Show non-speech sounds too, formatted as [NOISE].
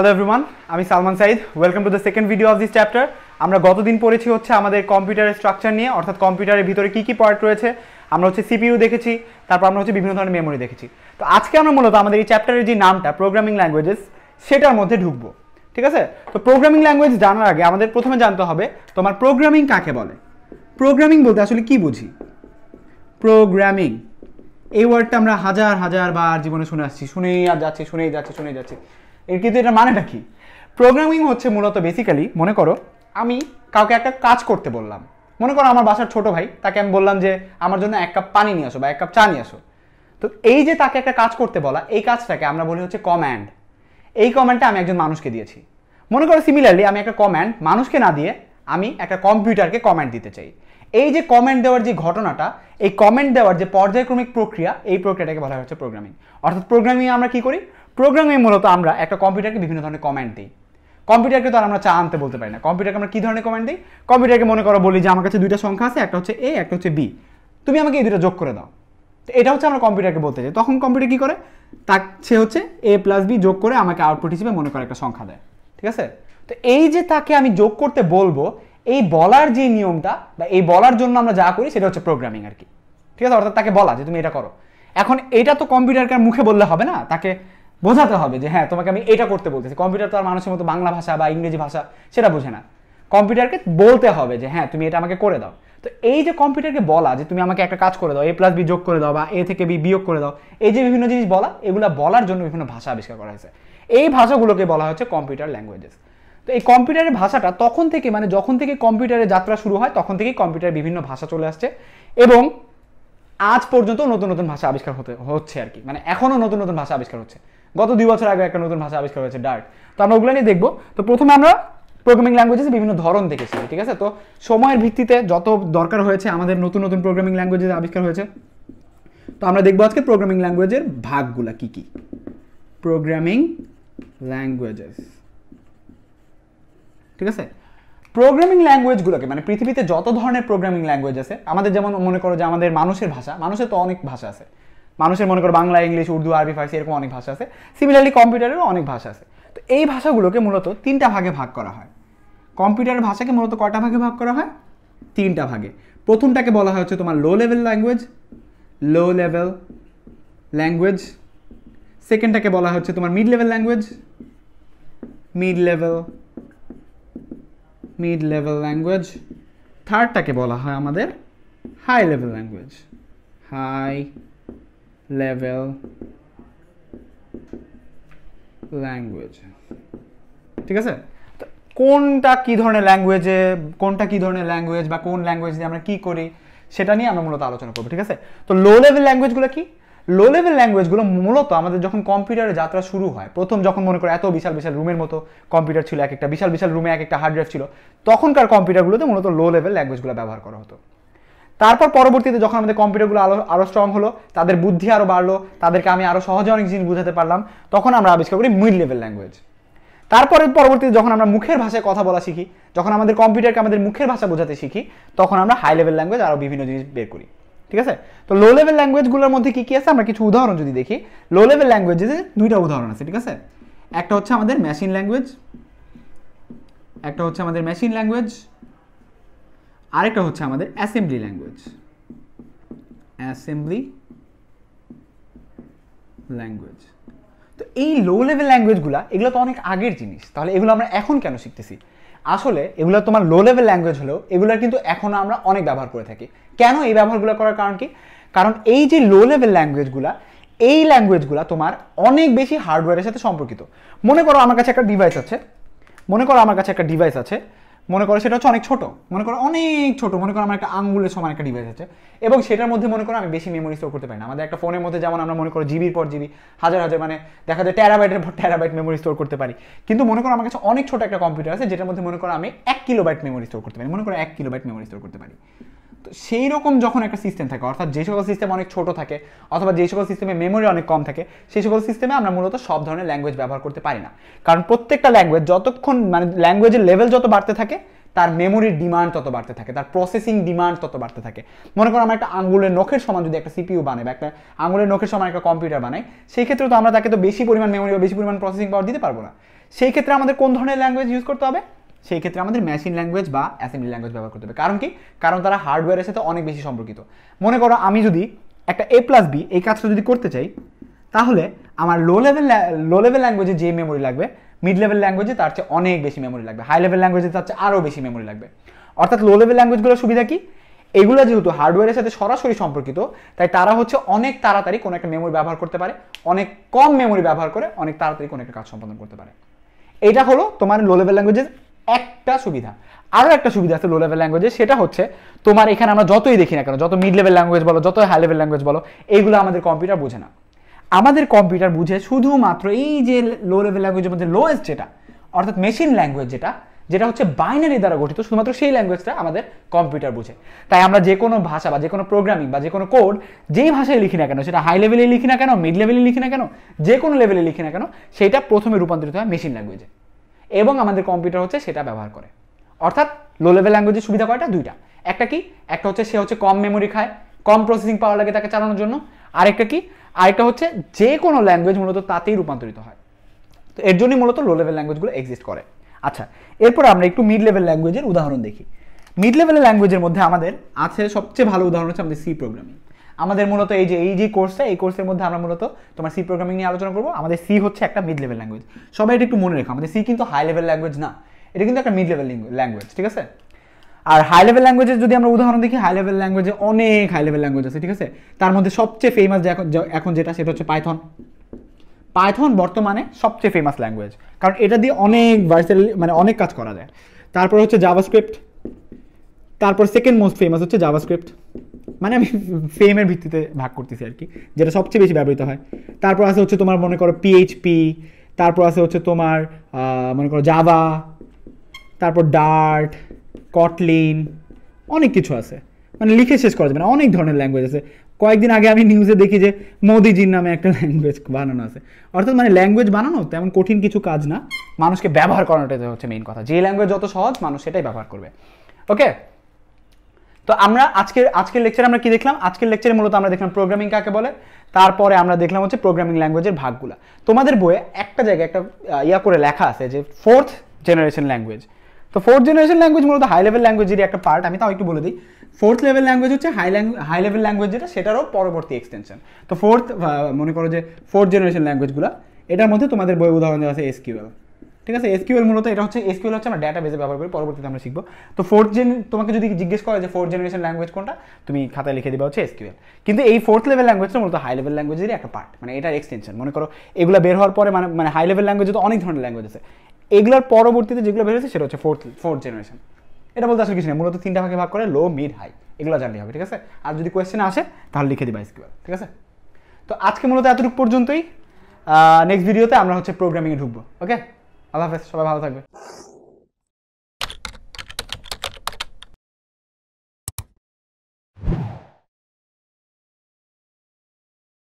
hello everyone আমি Salman Saeed welcome to the second video of this chapter আমরা গতদিন পড়েছি হচ্ছে আমাদের কম্পিউটারের স্ট্রাকচার নিয়ে অর্থাৎ কম্পিউটারের ভিতরে কী কী পার্ট রয়েছে আমরা হচ্ছে সিপিইউ দেখেছি তারপর আমরা হচ্ছে বিভিন্ন ধরনের মেমোরি দেখেছি তো আজকে আমরা মূলত আমাদের এই চ্যাপ্টারের যে নামটা প্রোগ্রামিং ল্যাঙ্গুয়েজেস সেটার মধ্যে ঢুকবো ঠিক আছে তো প্রোগ্রামিং ল্যাঙ্গুয়েজ জানার আগে আমাদের প্রথমে জানতে হবে তোমার প্রোগ্রামিং কাকে বলে প্রোগ্রামিং বলতে আসলে কী বুঝি প্রোগ্রামিং এই ওয়ার্ডটা আমরা হাজার হাজার বার জীবনে শুনে আসছি শুনেই আর যাচ্ছি শুনেই যাচ্ছি শুনেই যাচ্ছি এর কিন্তু এটার মানেটা কি প্রোগ্রামিং হচ্ছে মূলত বেসিক্যালি মনে করো আমি কাউকে একটা কাজ করতে বললাম মনে করো আমার বাসার ছোট ভাই তাকে আমি বললাম যে আমার জন্য এক কাপ পানি নিয়ে আসো বা এক কাপ চা নিয়ে আসো তো এই যে তাকে একটা কাজ করতে বলা এই কাজটাকে আমরা বলি হচ্ছে কম্যান্ড এই কম্যান্ডটা আমি একজন মানুষকে দিয়েছি মনে করো সিমিলারলি আমি একটা কম্যান্ড মানুষকে না দিয়ে আমি একটা কম্পিউটারকে কমেন্ট দিতে চাই এই যে কমেন্ট দেওয়ার যে ঘটনাটা এই কমেন্ট দেওয়ার যে পর্যায়ক্রমিক প্রক্রিয়া এই প্রক্রিয়াটাকে বলা হচ্ছে প্রোগ্রামিং অর্থাৎ প্রোগ্রামিংয়ে আমরা কি করি প্রোগ্রামে মূলত আমরা একটা কম্পিউটারকে বিভিন্ন ধরনের কমেন্ট দিই কম্পিউটারকে তো আর আমরা চা আনতে বলতে পারি না কম্পিউটারকে আমরা কী ধরনের কমেন্ট দিই কম্পিউটারকে মনে করো বলি যে আমার কাছে দুইটা সংখ্যা আছে একটা হচ্ছে এ একটা হচ্ছে বি তুমি আমাকে এই দুটো যোগ করে দাও তো এটা হচ্ছে আমরা কম্পিউটারকে বলতে চাই তখন কম্পিউটার কী করে তার সে হচ্ছে এ প্লাস বি যোগ করে আমাকে আউটপুট হিসেবে মনে করে একটা সংখ্যা দেয় ঠিক আছে তো এই যে তাকে আমি যোগ করতে বলবো এই বলার যে নিয়মটা বা এই বলার জন্য আমরা যা করি সেটা হচ্ছে প্রোগ্রামিং আর কি ঠিক আছে অর্থাৎ তাকে বলা যে তুমি এটা করো এখন এটা তো কম্পিউটারকে মুখে বললে হবে না তাকে বোঝাতে হবে যে হ্যাঁ তোমাকে আমি এটা করতে বলতেছি কম্পিউটার তো আর মানুষের মতো বাংলা ভাষা বা ইংরেজি ভাষা সেটা বোঝে না কম্পিউটারকে বলতে হবে যে হ্যাঁ তুমি এটা আমাকে করে দাও তো এই যে কম্পিউটারকে বলা যে তুমি আমাকে একটা কাজ করে দাও এ প্লাস বি যোগ করে দাও বা এ থেকে বি বিয়োগ করে দাও এই যে বিভিন্ন জিনিস বলা এগুলো বলার জন্য বিভিন্ন ভাষা আবিষ্কার করা হয়েছে এই ভাষাগুলোকে বলা হচ্ছে কম্পিউটার ল্যাঙ্গুয়েজেস তো এই কম্পিউটারের ভাষাটা তখন থেকে মানে যখন থেকে কম্পিউটারের যাত্রা শুরু হয় তখন থেকেই কম্পিউটার বিভিন্ন ভাষা চলে আসছে এবং আজ পর্যন্ত নতুন নতুন ভাষা আবিষ্কার হতে হচ্ছে আর কি মানে এখনও নতুন নতুন ভাষা আবিষ্কার হচ্ছে গত দুই বছর আগে একটা নতুন ভাষা আবিষ্কার হয়েছে ডার্ট তো আমরা ওগুলো নিয়ে দেখবো তো প্রথমে আমরা প্রোগ্রামিং ল্যাঙ্গুয়েজেস বিভিন্ন ধরন দেখেছি ঠিক আছে তো সময়ের ভিত্তিতে যত দরকার হয়েছে আমাদের নতুন নতুন প্রোগ্রামিং ল্যাঙ্গুয়েজেস আবিষ্কার হয়েছে তো আমরা দেখবো আজকে প্রোগ্রামিং ল্যাঙ্গুয়েজের ভাগগুলা কি কি প্রোগ্রামিং ল্যাঙ্গুয়েজেস ঠিক আছে প্রোগ্রামিং ল্যাঙ্গুয়েজগুলোকে মানে পৃথিবীতে যত ধরনের প্রোগ্রামিং ল্যাঙ্গুয়েজ আছে আমাদের যেমন মনে করো যে আমাদের মানুষের ভাষা মানুষের তো অনেক ভাষা আছে মানুষের মনে করো বাংলা ইংলিশ উর্দু আরবি ফার্সি এরকম অনেক ভাষা আছে সিমিলারলি কম্পিউটারেরও অনেক ভাষা আছে তো এই ভাষাগুলোকে মূলত তিনটা ভাগে ভাগ করা হয় কম্পিউটারের ভাষাকে মূলত কটা ভাগে ভাগ করা হয় তিনটা ভাগে প্রথমটাকে বলা হয় হচ্ছে তোমার low level language low level language সেকেন্ডটাকে বলা হচ্ছে তোমার mid level language mid level mid level language থার্ডটাকে বলা হয় আমাদের high level language high level language ঠিক আছে কোনটা কি ধরনের ল্যাঙ্গুয়েজে কোনটা কি ধরনের ল্যাঙ্গুয়েজ বা কোন ল্যাঙ্গুয়েজ দিয়ে আমরা কি করি সেটা নিয়ে আমরা মূলত আলোচনা করবো ঠিক আছে তো লো লেভেল ল্যাঙ্গুয়েজগুলো কি লো লেভেল ল্যাঙ্গুয়েজগুলো মূলত আমাদের যখন কম্পিউটারে যাত্রা শুরু হয় প্রথম যখন মনে করো এত বিশাল বিশাল রুমের মতো কম্পিউটার ছিল এক একটা বিশাল বিশাল রুমে এক একটা হার্ড ড্রাইভ ছিল তখনকার কম্পিউটারগুলোতে মূলত লো লেভেল ল্যাঙ্গুয়েজগুলো ব্যবহার করা হতো তারপর পরবর্তীতে যখন আমাদের কম্পিউটারগুলো আরো আরও স্ট্রং হলো তাদের বুদ্ধি আরও বাড়লো তাদেরকে আমি আরও সহজে অনেক জিনিস বোঝাতে পারলাম তখন আমরা আবিষ্কার করি মিড লেভেল ল্যাঙ্গুয়েজ তারপরে পরবর্তীতে যখন আমরা মুখের ভাষায় কথা বলা শিখি যখন আমাদের কম্পিউটারকে আমাদের মুখের ভাষা বোঝাতে শিখি তখন আমরা হাই লেভেল ল্যাঙ্গুয়েজ আরও বিভিন্ন জিনিস বের করি ঠিক আছে তো লো লেভেল ল্যাঙ্গুয়েজগুলোর মধ্যে কী কী আছে আমরা কিছু উদাহরণ যদি দেখি লো লেভেল ল্যাঙ্গুয়েজে দুইটা উদাহরণ আছে ঠিক আছে একটা হচ্ছে আমাদের মেশিন ল্যাঙ্গুয়েজ একটা হচ্ছে আমাদের মেশিন ল্যাঙ্গুয়েজ আরেকটা হচ্ছে আমাদের অ্যাসেম্বলি ল্যাঙ্গুয়েজ অ্যাসেম্বলি ল্যাঙ্গুয়েজ তো এই লো লেভেল ল্যাঙ্গুয়েজগুলো এগুলো তো অনেক আগের জিনিস তাহলে এগুলো আমরা এখন কেন শিখতেছি আসলে এগুলো তোমার লো লেভেল ল্যাঙ্গুয়েজ হলেও এগুলো কিন্তু এখনও আমরা অনেক ব্যবহার করে থাকি কেন এই ব্যবহারগুলো করার কারণ কি কারণ এই যে লো লেভেল ল্যাঙ্গুয়েজগুলো এই ল্যাঙ্গুয়েজগুলো তোমার অনেক বেশি হার্ডওয়্যারের সাথে সম্পর্কিত মনে করো আমার কাছে একটা ডিভাইস আছে মনে করো আমার কাছে একটা ডিভাইস আছে মনে করো সেটা হচ্ছে অনেক ছোট মনে করো অনেক ছোট মনে করো আমার একটা আঙ্গুলের সময় একটা ডিভাইস আছে এবং সেটার মধ্যে মনে করো আমি বেশি মেমোরি স্টোর করতে পারি না আমাদের একটা ফোনের মধ্যে যেমন আমরা মনে করো জিবির পর জিবি হাজার হাজার মানে দেখা যায় ট্যারাবাইটের পর ট্যারাবাইট মেমোরি স্টোর করতে পারি কিন্তু মনে করো আমার কাছে অনেক ছোট একটা কম্পিউটার আছে যেটার মধ্যে মনে করো আমি এক কিলোবাইট মেমোরি স্টোর করতে পারি মনে করো এক কিলোবাইট মেমোরি স্টোর করতে পারি তো সেই রকম যখন একটা সিস্টেম থাকে অর্থাৎ যে সকল সিস্টেম অনেক ছোট থাকে অথবা যে সকল সিস্টেমে মেমোরি অনেক কম থাকে সেই সকল সিস্টেমে আমরা মূলত সব ধরনের ল্যাঙ্গুয়েজ ব্যবহার করতে পারি না কারণ প্রত্যেকটা ল্যাঙ্গুয়েজ যতক্ষণ মানে ল্যাঙ্গুয়েজের লেভেল যত বাড়তে থাকে তার মেমোরির ডিমান্ড তত বাড়তে থাকে তার প্রসেসিং ডিমান্ড তত বাড়তে থাকে মনে করো আমরা একটা আঙ্গুলের নখের সমান যদি একটা সিপিউ বানাই বা একটা আঙ্গুলের নখের সমান একটা কম্পিউটার বানাই সেই ক্ষেত্রে তো আমরা তাকে তো বেশি পরিমাণ মেমোরি বা বেশি পরিমাণ প্রসেসিং পাওয়ার দিতে পারবো না সেই ক্ষেত্রে আমাদের কোন ধরনের ল্যাঙ্গুয়েজ ইউজ করতে হবে সেই ক্ষেত্রে আমাদের মেশিন ল্যাঙ্গুয়েজ বা অ্যাসেম্বলি ল্যাঙ্গুয়েজ ব্যবহার করতে হবে কারণ কি কারণ তারা হার্ডওয়্যারের সাথে অনেক বেশি সম্পর্কিত মনে করো আমি যদি একটা এ প্লাস বি এই কাজটা যদি করতে চাই তাহলে আমার লো লেভেল লো লেভেল ল্যাঙ্গুয়েজে যে মেমোরি লাগবে মিড লেভেল ল্যাঙ্গুয়েজে তার চেয়ে অনেক বেশি মেমোরি লাগবে হাই লেভেল ল্যাঙ্গুয়েজে তার চেয়ে আরও বেশি মেমোরি লাগবে অর্থাৎ লো লেভেল ল্যাঙ্গুয়েজগুলোর সুবিধা কি এগুলো যেহেতু হার্ডওয়্যারের সাথে সরাসরি সম্পর্কিত তাই তারা হচ্ছে অনেক তাড়াতাড়ি কোনো একটা মেমোরি ব্যবহার করতে পারে অনেক কম মেমোরি ব্যবহার করে অনেক তাড়াতাড়ি কোনো একটা কাজ সম্পাদন করতে পারে এটা হলো তোমার লো লেভেল ল্যাঙ্গুয়েজের একটা সুবিধা আরও একটা সুবিধা আছে লো লেভেল ল্যাঙ্গুয়েজে সেটা হচ্ছে তোমার এখানে আমরা যতই দেখি না কেন যত মিড লেভেল ল্যাঙ্গুয়েজ বলো যত হাই লেভেল ল্যাঙ্গুয়েজ বলো এইগুলো আমাদের কম্পিউটার বোঝে না আমাদের কম্পিউটার বুঝে শুধুমাত্র এই যে লো লেভেল ল্যাঙ্গুয়েজের মধ্যে লোয়েস্ট যেটা অর্থাৎ মেশিন ল্যাঙ্গুয়েজ যেটা যেটা হচ্ছে বাইনারি দ্বারা গঠিত শুধুমাত্র সেই ল্যাঙ্গুয়েজটা আমাদের কম্পিউটার বুঝে তাই আমরা যে কোনো ভাষা বা যে কোনো প্রোগ্রামিং বা যে কোনো কোড যেই ভাষায় লিখি না কেন সেটা হাই লেভেলে লিখি না কেন মিড লেভেলে লিখি না কেন যে কোনো লেভেলে লিখি না কেন সেটা প্রথমে রূপান্তরিত হয় মেশিন ল্যাঙ্গুয়েজে এবং আমাদের কম্পিউটার হচ্ছে সেটা ব্যবহার করে অর্থাৎ লো লেভেল ল্যাঙ্গুয়েজের সুবিধা কয়টা দুইটা একটা কি একটা হচ্ছে সে হচ্ছে কম মেমোরি খায় কম প্রসেসিং পাওয়ার লাগে তাকে চালানোর জন্য আরেকটা কি আরেকটা হচ্ছে যে কোনো ল্যাঙ্গুয়েজ মূলত তাতেই রূপান্তরিত হয় তো এর জন্যই মূলত লো লেভেল ল্যাঙ্গুয়েজগুলো এক্সিস্ট করে আচ্ছা এরপর আমরা একটু মিড লেভেল ল্যাঙ্গুয়েজের উদাহরণ দেখি মিড লেভেলের ল্যাঙ্গুয়েজের মধ্যে আমাদের আছে সবচেয়ে ভালো উদাহরণ হচ্ছে আমাদের সি প্রোগ্রামিং আমাদের মূলত এই যে এই যে কোর্সটা এই কোর্সের মধ্যে আমরা মূলত তোমার সি প্রোগ্রামিং নিয়ে আলোচনা করবো আমাদের সি হচ্ছে একটা মিড লেভেল ল্যাঙ্গুয়েজ সবাই এটা একটু মনে রেখো আমাদের সি কিন্তু হাই লেভেল ল্যাঙ্গুয়েজ না এটা কিন্তু একটা মিড লেভেল ল্যাঙ্গুয়েজ ঠিক আছে আর হাই লেভেল ল্যাঙ্গুয়েজের যদি আমরা উদাহরণ দেখি হাই লেভেল ল্যাঙ্গুয়েজে অনেক হাই লেভেল ল্যাঙ্গুয়েজ আছে ঠিক আছে তার মধ্যে সবচেয়ে ফেমাস এখন যেটা সেটা হচ্ছে পাইথন পাইথন বর্তমানে সবচেয়ে ফেমাস ল্যাঙ্গুয়েজ কারণ এটা দিয়ে অনেক ভার্সাল মানে অনেক কাজ করা যায় তারপর হচ্ছে জাভাস্ক্রিপ্ট তারপর সেকেন্ড মোস্ট ফেমাস হচ্ছে জাভাস্ক্রিপ্ট মানে আমি ফেমের ভিত্তিতে ভাগ করতেছি আর কি যেটা সবচেয়ে বেশি ব্যবহৃত হয় তারপর আছে হচ্ছে তোমার মনে করো পিএইচপি তারপর আছে হচ্ছে তোমার মনে করো জাভা তারপর ডার্ট কটলিন অনেক কিছু আছে মানে লিখে শেষ করা যাবে না অনেক ধরনের ল্যাঙ্গুয়েজ আছে কয়েকদিন আগে আমি নিউজে দেখি যে মোদিজির নামে একটা ল্যাঙ্গুয়েজ [LAUGHS] বানানো আছে অর্থাৎ মানে ল্যাঙ্গুয়েজ বানানো তেমন কঠিন কিছু কাজ না মানুষকে ব্যবহার করানোটাই হচ্ছে মেইন কথা যে ল্যাঙ্গুয়েজ যত সহজ মানুষ সেটাই ব্যবহার করবে ওকে তো আমরা আজকের আজকের লেকচারে আমরা কি দেখলাম আজকের লেকচারে মূলত আমরা দেখলাম প্রোগ্রামিং কাকে বলে তারপরে আমরা দেখলাম হচ্ছে প্রোগ্রামিং ল্যাঙ্গুয়েজের ভাগগুলো তোমাদের বইয়ে একটা জায়গায় একটা ইয়া করে লেখা আছে যে ফোর্থ জেনারেশন ল্যাঙ্গুয়েজ তো ফোর্থ জেনারেশন ল্যাঙ্গুয়েজ মূলত হাই লেভেল ল্যাঙ্গুয়েজেরই একটা পার্ট আমি তাও একটু বলে দিই ফোর্থ লেভেল ল্যাঙ্গুয়েজ হচ্ছে হাই হাই লেভেল ল্যাঙ্গুয়েজ যেটা সেটারও পরবর্তী এক্সটেনশন তো ফোর্থ মনে করো যে ফোর্থ জেনারেশন ল্যাঙ্গুয়েজগুলো এটার মধ্যে তোমাদের বই উদাহরণ দেওয়া আছে এসকিউএল ঠিক আছে এসকিউএল মূলত এটা হচ্ছে এসকিউএল হচ্ছে আমরা ডেটাবেসে ব্যবহার করি পরবর্তীতে আমরা শিখবো তো ফোর্থ জেন তোমাকে যদি জিজ্ঞেস করে যে ফোর্থ জেনারেশন ল্যাঙ্গুয়েজ কোনটা তুমি খাতায় লিখে দেবা হচ্ছে এসকিউএল কিন্তু এই ফোর্থ লেভেল ল্যাঙ্গুয়েজটা মূলত হাই লেভেল ল্যাঙ্গুয়েজেরই একটা পার্ট মানে এটার এক্সটেনশন মনে করো এগুলো বের হওয়ার পরে মানে মানে হাই লেভেল ল্যাঙ্গুয়েজে তো অনেক ধরনের ল্যাঙ্গুয়েজ আছে এগুলোর পরবর্তীতে যেগুলো বের হয়েছে সেটা হচ্ছে ফোর্থ ফোর্থ জেনারেশন এটা বলতে আসলে কিছু নেই মূলত তিনটা ভাগে ভাগ করে লো মিড হাই এগুলো জানলে হবে ঠিক আছে আর যদি কোয়েশ্চেন আসে তাহলে লিখে দিবা এসকিউএল ঠিক আছে তো আজকে মূলত এতটুকু পর্যন্তই নেক্সট ভিডিওতে আমরা হচ্ছে প্রোগ্রামিংয়ে ঢুকবো ওকে আল্লাহ হাফেজ সবাই ভালো থাকবে